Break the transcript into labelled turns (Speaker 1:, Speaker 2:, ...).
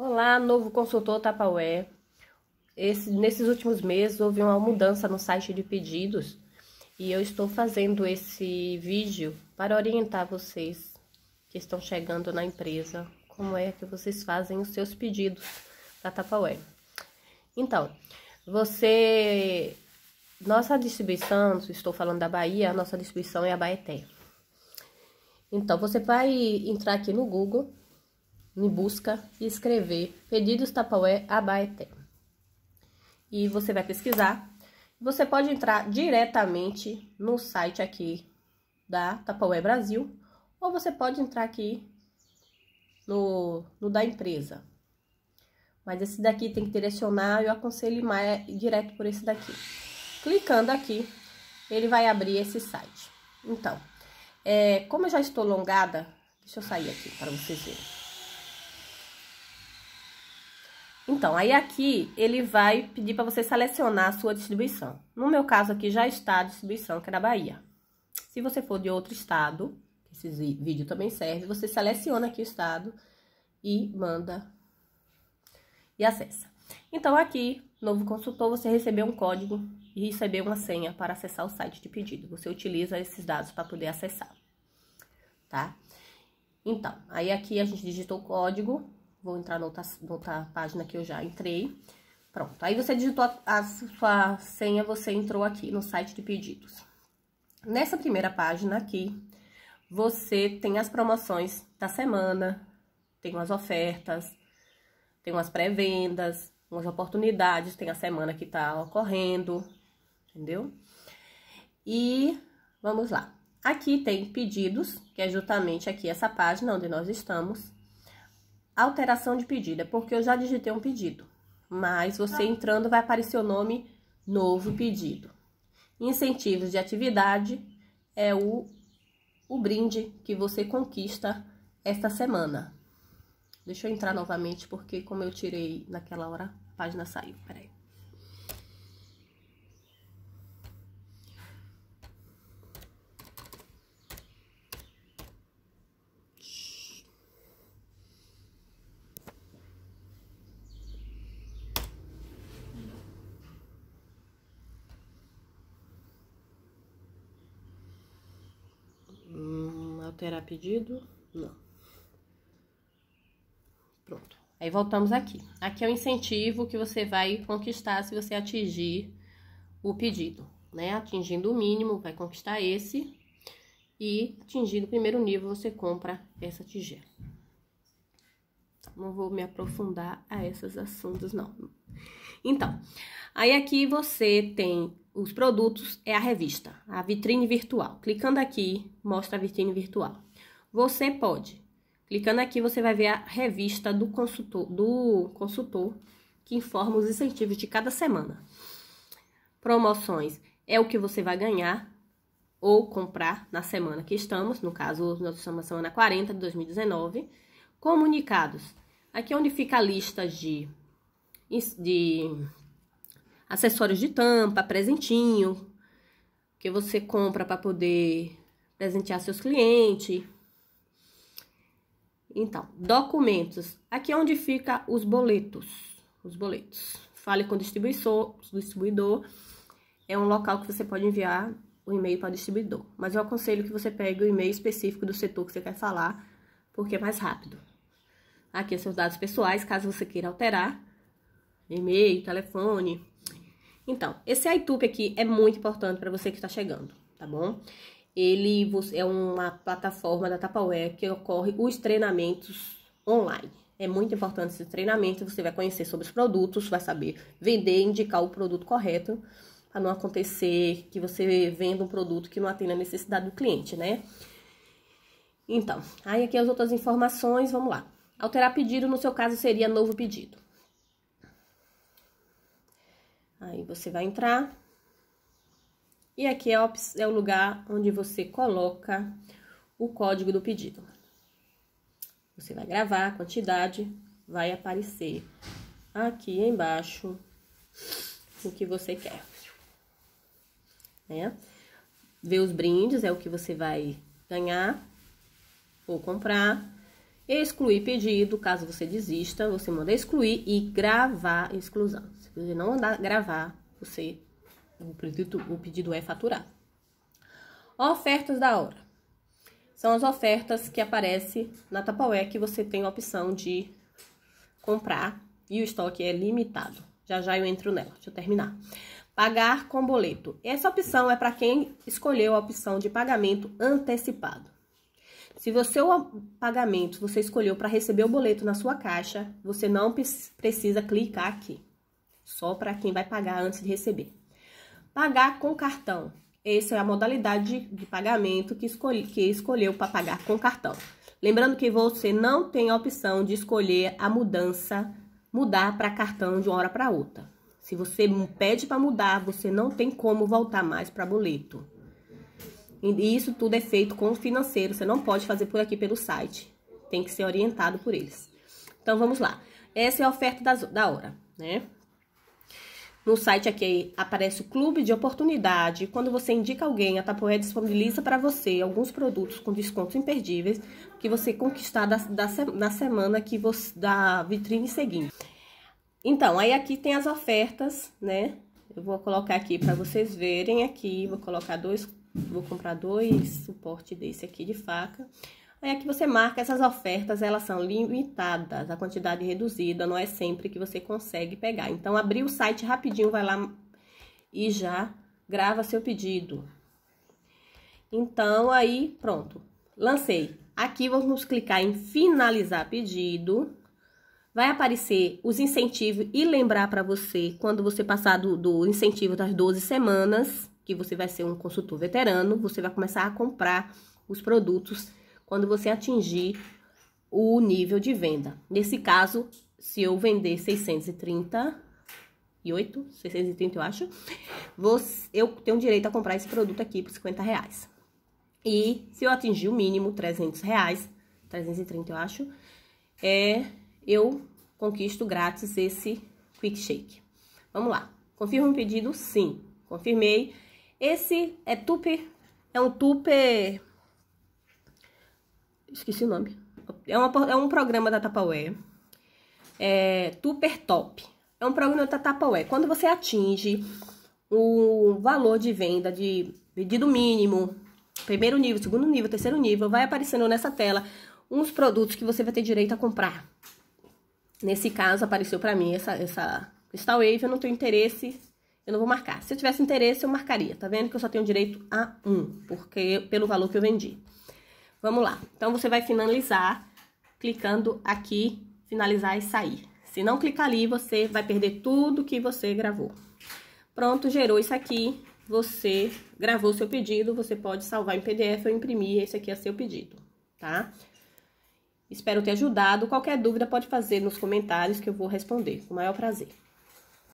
Speaker 1: Olá, novo consultor Tapaué. Esse, nesses últimos meses houve uma mudança no site de pedidos e eu estou fazendo esse vídeo para orientar vocês que estão chegando na empresa como é que vocês fazem os seus pedidos da Tapaué. Então, você. Nossa distribuição, estou falando da Bahia, a nossa distribuição é a Baeté. Então, você vai entrar aqui no Google em busca e escrever Pedidos Tapaué Abaeté. E você vai pesquisar. Você pode entrar diretamente no site aqui da Tapaué Brasil ou você pode entrar aqui no, no da empresa. Mas esse daqui tem que direcionar, eu aconselho mais direto por esse daqui. Clicando aqui, ele vai abrir esse site. Então, é, como eu já estou alongada, deixa eu sair aqui para vocês verem. Então, aí aqui ele vai pedir para você selecionar a sua distribuição. No meu caso aqui já está a distribuição que é da Bahia. Se você for de outro estado, esse vídeo também serve, você seleciona aqui o estado e manda e acessa. Então, aqui, novo consultor, você recebeu um código e recebeu uma senha para acessar o site de pedido. Você utiliza esses dados para poder acessar, tá? Então, aí aqui a gente digitou o código, Vou entrar noutra, outra página que eu já entrei. Pronto, aí você digitou a, a sua senha, você entrou aqui no site de pedidos. Nessa primeira página aqui, você tem as promoções da semana, tem umas ofertas, tem umas pré-vendas, umas oportunidades, tem a semana que tá ocorrendo, entendeu? E vamos lá. Aqui tem pedidos, que é justamente aqui essa página onde nós estamos alteração de pedido, é porque eu já digitei um pedido, mas você ah. entrando vai aparecer o nome novo pedido. Incentivos de atividade é o, o brinde que você conquista esta semana. Deixa eu entrar novamente, porque como eu tirei naquela hora, a página saiu. Peraí. terá pedido? Não. Pronto. Aí voltamos aqui. Aqui é o incentivo que você vai conquistar se você atingir o pedido, né? Atingindo o mínimo, vai conquistar esse. E atingindo o primeiro nível, você compra essa tigela. Não vou me aprofundar a esses assuntos, não. Então, aí aqui você tem os produtos, é a revista, a vitrine virtual. Clicando aqui, mostra a vitrine virtual. Você pode, clicando aqui, você vai ver a revista do consultor, do consultor que informa os incentivos de cada semana. Promoções é o que você vai ganhar ou comprar na semana que estamos, no caso, nós estamos na semana 40 de 2019. Comunicados, aqui é onde fica a lista de de acessórios de tampa, presentinho que você compra para poder presentear seus clientes. Então, documentos. Aqui é onde fica os boletos. Os boletos. Fale com o distribuidor, O distribuidor. É um local que você pode enviar o e-mail para o distribuidor. Mas eu aconselho que você pegue o e-mail específico do setor que você quer falar, porque é mais rápido. Aqui são os seus dados pessoais, caso você queira alterar e-mail, telefone. Então, esse iTup aqui é muito importante para você que está chegando, tá bom? Ele é uma plataforma da Tapaué que ocorre os treinamentos online. É muito importante esse treinamento, você vai conhecer sobre os produtos, vai saber vender, indicar o produto correto, para não acontecer que você venda um produto que não atenda a necessidade do cliente, né? Então, aí aqui as outras informações, vamos lá. Alterar pedido, no seu caso, seria novo pedido. Aí você vai entrar. E aqui é, é o, lugar onde você coloca o código do pedido. Você vai gravar a quantidade, vai aparecer aqui embaixo o que você quer. Né? Ver os brindes, é o que você vai ganhar ou comprar excluir pedido, caso você desista, você manda excluir e gravar exclusão. Se você não mandar gravar, você o pedido, o pedido é faturado. Ofertas da hora. São as ofertas que aparecem na Tupperware que você tem a opção de comprar e o estoque é limitado. Já já eu entro nela, deixa eu terminar. Pagar com boleto. Essa opção é para quem escolheu a opção de pagamento antecipado. Se o pagamento você escolheu para receber o boleto na sua caixa, você não precisa clicar aqui. Só para quem vai pagar antes de receber. Pagar com cartão. Essa é a modalidade de pagamento que, escolhi, que escolheu para pagar com cartão. Lembrando que você não tem a opção de escolher a mudança, mudar para cartão de uma hora para outra. Se você pede para mudar, você não tem como voltar mais para boleto. E isso tudo é feito com o financeiro, você não pode fazer por aqui pelo site. Tem que ser orientado por eles. Então vamos lá. Essa é a oferta das, da hora, né? No site aqui aparece o clube de oportunidade. Quando você indica alguém, a Tapoé disponibiliza para você alguns produtos com descontos imperdíveis que você conquistar da, da, semana que você, da vitrine seguinte. Então, aí aqui tem as ofertas, né? Eu vou colocar aqui para vocês verem aqui, vou colocar dois Vou comprar dois suporte desse aqui de faca. Aí aqui você marca, essas ofertas, elas são limitadas, a quantidade reduzida, não é sempre que você consegue pegar. Então, abrir o site rapidinho, vai lá e já grava seu pedido. Então, aí, pronto, lancei. Aqui vamos clicar em finalizar pedido. Vai aparecer os incentivos e lembrar para você quando você passar do, do incentivo das 12 semanas que você vai ser um consultor veterano, você vai começar a comprar os produtos quando você atingir o nível de venda. Nesse caso, se eu vender 638, 630 eu acho, você, eu tenho direito a comprar esse produto aqui por 50 reais. E se eu atingir o mínimo, 300 reais, 330 eu acho, é, eu conquisto grátis esse quick shake. Vamos lá. Confirma o pedido? Sim. Confirmei. Esse é tupe, é um tupe... Esqueci o nome. É, uma, é um programa da Tapaué, É Tupper Top. É um programa da Tapaué. Quando você atinge o valor de venda de pedido mínimo, primeiro nível, segundo nível, terceiro nível, vai aparecendo nessa tela uns produtos que você vai ter direito a comprar. Nesse caso, apareceu para mim essa, essa Crystal Wave, eu não tenho interesse, eu não vou marcar. Se eu tivesse interesse, eu marcaria. Tá vendo que eu só tenho direito a um, porque pelo valor que eu vendi. Vamos lá. Então, você vai finalizar clicando aqui, finalizar e sair. Se não clicar ali, você vai perder tudo que você gravou. Pronto, gerou isso aqui. Você gravou seu pedido, você pode salvar em PDF ou imprimir. Esse aqui é seu pedido, tá? Espero ter ajudado. Qualquer dúvida pode fazer nos comentários que eu vou responder. Com o maior prazer.